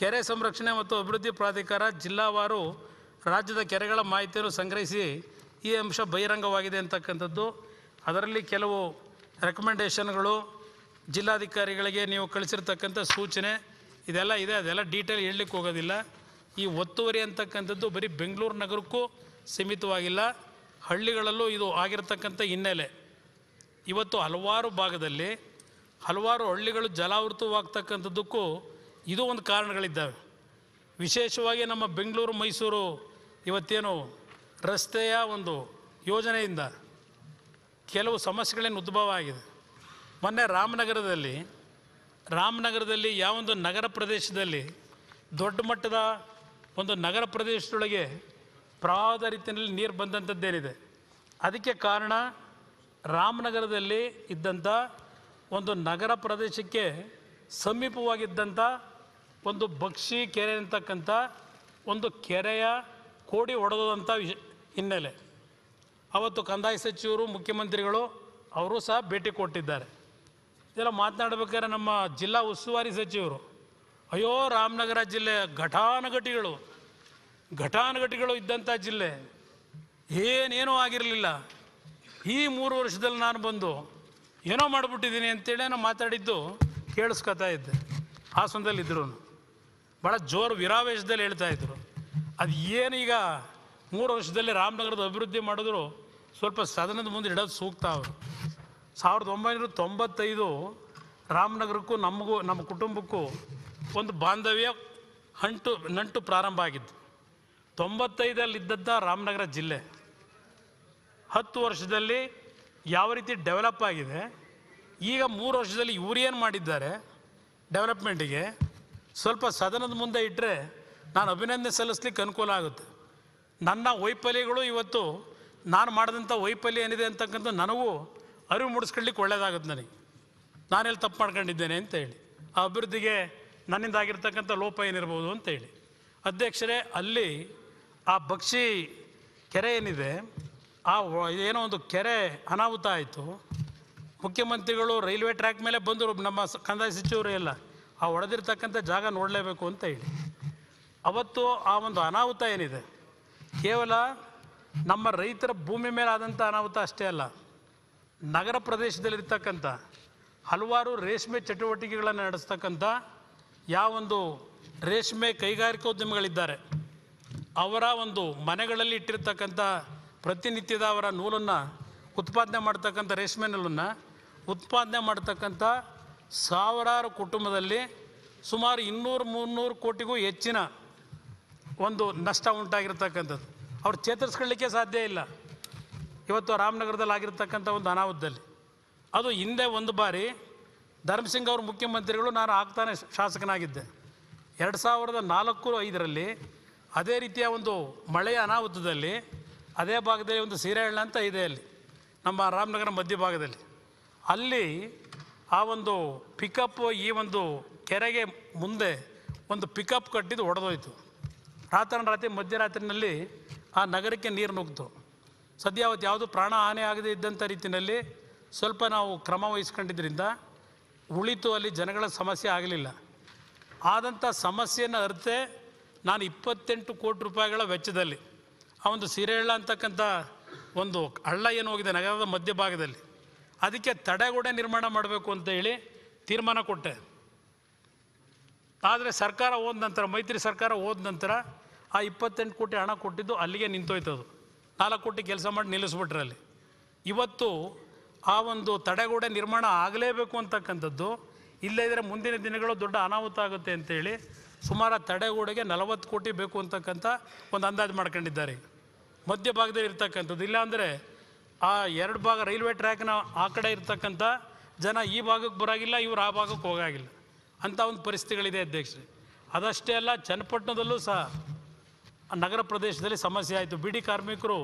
ಕೆರೆ ಸಂರಕ್ಷಣೆ ಮತ್ತು ಅಭಿವೃದ್ಧಿ ಪ್ರಾಧಿಕಾರ ಜಿಲ್ಲಾವಾರು ರಾಜ್ಯದ ಕೆರೆಗಳ ಮಾಹಿತಿಯನ್ನು ಸಂಗ್ರಹಿಸಿ ಈ ಅಂಶ ಬಹಿರಂಗವಾಗಿದೆ ಅಂತಕ್ಕಂಥದ್ದು ಅದರಲ್ಲಿ ಕೆಲವು ರೆಕಮೆಂಡೇಷನ್ಗಳು ಜಿಲ್ಲಾಧಿಕಾರಿಗಳಿಗೆ ನೀವು ಕಳಿಸಿರ್ತಕ್ಕಂಥ ಸೂಚನೆ ಇದೆಲ್ಲ ಇದೆ ಅದೆಲ್ಲ ಡೀಟೇಲ್ ಹೇಳಲಿಕ್ಕೆ ಹೋಗೋದಿಲ್ಲ ಈ ಒತ್ತುವರಿ ಅಂತಕ್ಕಂಥದ್ದು ಬರೀ ಬೆಂಗಳೂರು ನಗರಕ್ಕೂ ಸೀಮಿತವಾಗಿಲ್ಲ ಹಳ್ಳಿಗಳಲ್ಲೂ ಇದು ಆಗಿರತಕ್ಕಂಥ ಹಿನ್ನೆಲೆ ಇವತ್ತು ಹಲವಾರು ಭಾಗದಲ್ಲಿ ಹಲವಾರು ಹಳ್ಳಿಗಳು ಜಲಾವೃತವಾಗ್ತಕ್ಕಂಥದ್ದಕ್ಕೂ ಇದು ಒಂದು ಕಾರಣಗಳಿದ್ದಾವೆ ವಿಶೇಷವಾಗಿ ನಮ್ಮ ಬೆಂಗಳೂರು ಮೈಸೂರು ಇವತ್ತೇನು ರಸ್ತೆಯ ಒಂದು ಯೋಜನೆಯಿಂದ ಕೆಲವು ಸಮಸ್ಯೆಗಳೇನು ಉದ್ಭವ ಆಗಿದೆ ಮೊನ್ನೆ ರಾಮನಗರದಲ್ಲಿ ರಾಮನಗರದಲ್ಲಿ ಯಾವೊಂದು ನಗರ ಪ್ರದೇಶದಲ್ಲಿ ದೊಡ್ಡ ಮಟ್ಟದ ಒಂದು ನಗರ ಪ್ರದೇಶದೊಳಗೆ ಪ್ರವಾಹದ ರೀತಿಯಲ್ಲಿ ನೀರು ಬಂದಂಥದ್ದೇನಿದೆ ಅದಕ್ಕೆ ಕಾರಣ ರಾಮನಗರದಲ್ಲಿ ಇದ್ದಂಥ ಒಂದು ನಗರ ಪ್ರದೇಶಕ್ಕೆ ಸಮೀಪವಾಗಿದ್ದಂಥ ಒಂದು ಬಕ್ಷಿ ಕೆರೆ ಅಂತಕ್ಕಂಥ ಒಂದು ಕೆರೆಯ ಕೋಡಿ ಒಡೆದಂಥ ವಿಷ ಹಿನ್ನೆಲೆ ಅವತ್ತು ಕಂದಾಯ ಸಚಿವರು ಮುಖ್ಯಮಂತ್ರಿಗಳು ಅವರು ಸಹ ಭೇಟಿ ಕೊಟ್ಟಿದ್ದಾರೆ ಇದೆಲ್ಲ ಮಾತನಾಡಬೇಕಾದ್ರೆ ನಮ್ಮ ಜಿಲ್ಲಾ ಉಸ್ತುವಾರಿ ಸಚಿವರು ಅಯ್ಯೋ ರಾಮನಗರ ಜಿಲ್ಲೆ ಘಟಾನುಘಟಿಗಳು ಘಟಾನುಘಟಿಗಳು ಇದ್ದಂಥ ಜಿಲ್ಲೆ ಏನೇನೂ ಆಗಿರಲಿಲ್ಲ ಈ ಮೂರು ವರ್ಷದಲ್ಲಿ ನಾನು ಬಂದು ಏನೋ ಮಾಡಿಬಿಟ್ಟಿದ್ದೀನಿ ಅಂತೇಳಿ ನಾನು ಮಾತಾಡಿದ್ದು ಕೇಳಿಸ್ಕೊತಾ ಇದ್ದೆ ಆ ಭಾಳ ಜೋರು ವಿರಾವೇಶದಲ್ಲಿ ಹೇಳ್ತಾ ಇದ್ರು ಅದು ಏನೀಗ ಮೂರು ವರ್ಷದಲ್ಲಿ ರಾಮನಗರದ ಅಭಿವೃದ್ಧಿ ಮಾಡಿದ್ರು ಸ್ವಲ್ಪ ಸದನದ ಮುಂದೆ ಇಡೋದು ಸೂಕ್ತ ಅವರು ಸಾವಿರದ ಒಂಬೈನೂರ ತೊಂಬತ್ತೈದು ರಾಮನಗರಕ್ಕೂ ನಮಗೂ ನಮ್ಮ ಕುಟುಂಬಕ್ಕೂ ಒಂದು ಬಾಂಧವ್ಯ ಅಂಟು ನಂಟು ಪ್ರಾರಂಭ ಆಗಿದ್ದು ಇದ್ದದ್ದ ರಾಮನಗರ ಜಿಲ್ಲೆ ಹತ್ತು ವರ್ಷದಲ್ಲಿ ಯಾವ ರೀತಿ ಡೆವಲಪ್ ಆಗಿದೆ ಈಗ ಮೂರು ವರ್ಷದಲ್ಲಿ ಇವ್ರು ಏನು ಮಾಡಿದ್ದಾರೆ ಡೆವಲಪ್ಮೆಂಟಿಗೆ ಸ್ವಲ್ಪ ಸದನದ ಮುಂದೆ ಇಟ್ಟರೆ ನಾನು ಅಭಿನಂದನೆ ಸಲ್ಲಿಸ್ಲಿಕ್ಕೆ ಅನುಕೂಲ ಆಗುತ್ತೆ ನನ್ನ ವೈಫಲ್ಯಗಳು ಇವತ್ತು ನಾನು ಮಾಡಿದಂಥ ವೈಫಲ್ಯ ಏನಿದೆ ಅಂತಕ್ಕಂಥ ನನಗೂ ಅರಿವು ಮೂಡಿಸ್ಕೊಳ್ಲಿಕ್ಕೆ ಒಳ್ಳೆಯದಾಗುತ್ತೆ ನನಗೆ ನಾನೆಲ್ಲಿ ತಪ್ಪು ಮಾಡ್ಕೊಂಡಿದ್ದೇನೆ ಅಂತ ಹೇಳಿ ಆ ಅಭಿವೃದ್ಧಿಗೆ ನನ್ನಿಂದ ಲೋಪ ಏನಿರ್ಬೋದು ಅಂತೇಳಿ ಅಧ್ಯಕ್ಷರೇ ಅಲ್ಲಿ ಆ ಬಕ್ಷಿ ಕೆರೆ ಏನಿದೆ ಆ ಏನೋ ಒಂದು ಕೆರೆ ಅನಾಹುತ ಆಯಿತು ಮುಖ್ಯಮಂತ್ರಿಗಳು ರೈಲ್ವೆ ಟ್ರ್ಯಾಕ್ ಮೇಲೆ ಬಂದರು ನಮ್ಮ ಕಂದಾಯ ಸಚಿವರು ಎಲ್ಲ ಆ ಒಡೆದಿರ್ತಕ್ಕಂಥ ಜಾಗ ನೋಡಲೇಬೇಕು ಅಂತ ಹೇಳಿ ಅವತ್ತು ಆ ಒಂದು ಅನಾಹುತ ಏನಿದೆ ಕೇವಲ ನಮ್ಮ ರೈತರ ಭೂಮಿ ಮೇಲೆ ಆದಂಥ ಅನಾಹುತ ಅಷ್ಟೇ ಅಲ್ಲ ನಗರ ಪ್ರದೇಶದಲ್ಲಿರ್ತಕ್ಕಂಥ ಹಲವಾರು ರೇಷ್ಮೆ ಚಟುವಟಿಕೆಗಳನ್ನು ನಡೆಸ್ತಕ್ಕಂಥ ಒಂದು ರೇಷ್ಮೆ ಕೈಗಾರಿಕೋದ್ಯಮಿಗಳಿದ್ದಾರೆ ಅವರ ಒಂದು ಮನೆಗಳಲ್ಲಿ ಇಟ್ಟಿರ್ತಕ್ಕಂಥ ಪ್ರತಿನಿತ್ಯದ ಅವರ ನೂಲನ್ನು ಉತ್ಪಾದನೆ ಮಾಡ್ತಕ್ಕಂಥ ರೇಷ್ಮೆ ನೂಲನ್ನು ಉತ್ಪಾದನೆ ಮಾಡ್ತಕ್ಕಂಥ ಸಾವಿರಾರು ಕುಟುಂಬದಲ್ಲಿ ಸುಮಾರು ಇನ್ನೂರು ಮುನ್ನೂರು ಕೋಟಿಗೂ ಹೆಚ್ಚಿನ ಒಂದು ನಷ್ಟ ಉಂಟಾಗಿರ್ತಕ್ಕಂಥದ್ದು ಅವ್ರು ಚೇತರಿಸ್ಕೊಳ್ಳಿಕ್ಕೆ ಸಾಧ್ಯ ಇಲ್ಲ ಇವತ್ತು ರಾಮನಗರದಲ್ಲಿ ಆಗಿರ್ತಕ್ಕಂಥ ಒಂದು ಅನಾಹುತದಲ್ಲಿ ಅದು ಹಿಂದೆ ಒಂದು ಬಾರಿ ಧರ್ಮಸಿಂಗ್ ಅವರು ಮುಖ್ಯಮಂತ್ರಿಗಳು ನಾನು ಆಗ್ತಾನೆ ಶಾಸಕನಾಗಿದ್ದೆ ಎರಡು ಸಾವಿರದ ನಾಲ್ಕು ಐದರಲ್ಲಿ ಅದೇ ರೀತಿಯ ಒಂದು ಮಳೆಯ ಅನಾಹುತದಲ್ಲಿ ಅದೇ ಭಾಗದಲ್ಲಿ ಒಂದು ಸೀರೆಹಳ್ಳ ಅಂತ ಇದೆ ಅಲ್ಲಿ ನಮ್ಮ ರಾಮನಗರ ಮಧ್ಯಭಾಗದಲ್ಲಿ ಅಲ್ಲಿ ಆ ಒಂದು ಪಿಕಪ್ ಈ ಒಂದು ಕೆರೆಗೆ ಮುಂದೆ ಒಂದು ಪಿಕಪ್ ಕಟ್ಟಿದ್ದು ಒಡೆದೋಯ್ತು ರಾತ್ರಿ ರಾತ್ರಿ ಮಧ್ಯರಾತ್ರಿನಲ್ಲಿ ಆ ನಗರಕ್ಕೆ ನೀರು ನುಗ್ಗಿತು ಸದ್ಯ ಅವತ್ತು ಯಾವುದು ಪ್ರಾಣ ಹಾನಿ ಆಗದೇ ಇದ್ದಂಥ ರೀತಿಯಲ್ಲಿ ಸ್ವಲ್ಪ ನಾವು ಕ್ರಮ ವಹಿಸ್ಕೊಂಡಿದ್ದರಿಂದ ಉಳಿತು ಅಲ್ಲಿ ಜನಗಳ ಸಮಸ್ಯೆ ಆಗಲಿಲ್ಲ ಆದಂಥ ಸಮಸ್ಯೆಯನ್ನು ಅರ್ಥೆ ನಾನು ಇಪ್ಪತ್ತೆಂಟು ಕೋಟಿ ರೂಪಾಯಿಗಳ ವೆಚ್ಚದಲ್ಲಿ ಆ ಒಂದು ಸಿರೆಹಳ್ಳ ಅಂತಕ್ಕಂಥ ಒಂದು ಹಳ್ಳ ಏನು ಹೋಗಿದೆ ನಗರದ ಮಧ್ಯಭಾಗದಲ್ಲಿ ಅದಕ್ಕೆ ತಡೆಗೋಡೆ ನಿರ್ಮಾಣ ಮಾಡಬೇಕು ಅಂತ ಹೇಳಿ ತೀರ್ಮಾನ ಕೊಟ್ಟೆ ಆದರೆ ಸರ್ಕಾರ ಹೋದ ನಂತರ ಮೈತ್ರಿ ಸರ್ಕಾರ ಹೋದ ನಂತರ ಆ ಇಪ್ಪತ್ತೆಂಟು ಕೋಟಿ ಹಣ ಕೊಟ್ಟಿದ್ದು ಅಲ್ಲಿಗೆ ನಿಂತೋಯ್ತದು ನಾಲ್ಕು ಕೋಟಿ ಕೆಲಸ ಮಾಡಿ ನಿಲ್ಲಿಸ್ಬಿಟ್ರಲ್ಲಿ ಅಲ್ಲಿ ಇವತ್ತು ಆ ಒಂದು ತಡೆಗೋಡೆ ನಿರ್ಮಾಣ ಆಗಲೇಬೇಕು ಅಂತಕ್ಕಂಥದ್ದು ಇಲ್ಲದಿದ್ದರೆ ಮುಂದಿನ ದಿನಗಳು ದೊಡ್ಡ ಅನಾಹುತ ಆಗುತ್ತೆ ಅಂತೇಳಿ ಸುಮಾರು ತಡೆಗೋಡೆಗೆ ನಲವತ್ತು ಕೋಟಿ ಬೇಕು ಅಂತಕ್ಕಂಥ ಒಂದು ಅಂದಾಜು ಮಾಡ್ಕೊಂಡಿದ್ದಾರೆ ಮಧ್ಯಭಾಗದಲ್ಲಿ ಇರ್ತಕ್ಕಂಥದ್ದು ಇಲ್ಲಾಂದರೆ ಆ ಎರಡು ಭಾಗ ರೈಲ್ವೆ ಟ್ರ್ಯಾಕ್ನ ಆ ಕಡೆ ಇರ್ತಕ್ಕಂಥ ಜನ ಈ ಭಾಗಕ್ಕೆ ಬರೋಗಿಲ್ಲ ಇವರು ಆ ಭಾಗಕ್ಕೆ ಹೋಗಾಗಿಲ್ಲ ಅಂಥ ಒಂದು ಪರಿಸ್ಥಿತಿಗಳಿದೆ ಅಧ್ಯಕ್ಷರೇ ಅದಷ್ಟೇ ಅಲ್ಲ ಚನ್ನಪಟ್ಟಣದಲ್ಲೂ ಸಹ ನಗರ ಪ್ರದೇಶದಲ್ಲಿ ಸಮಸ್ಯೆ ಆಯಿತು ಬಿಡಿ ಕಾರ್ಮಿಕರು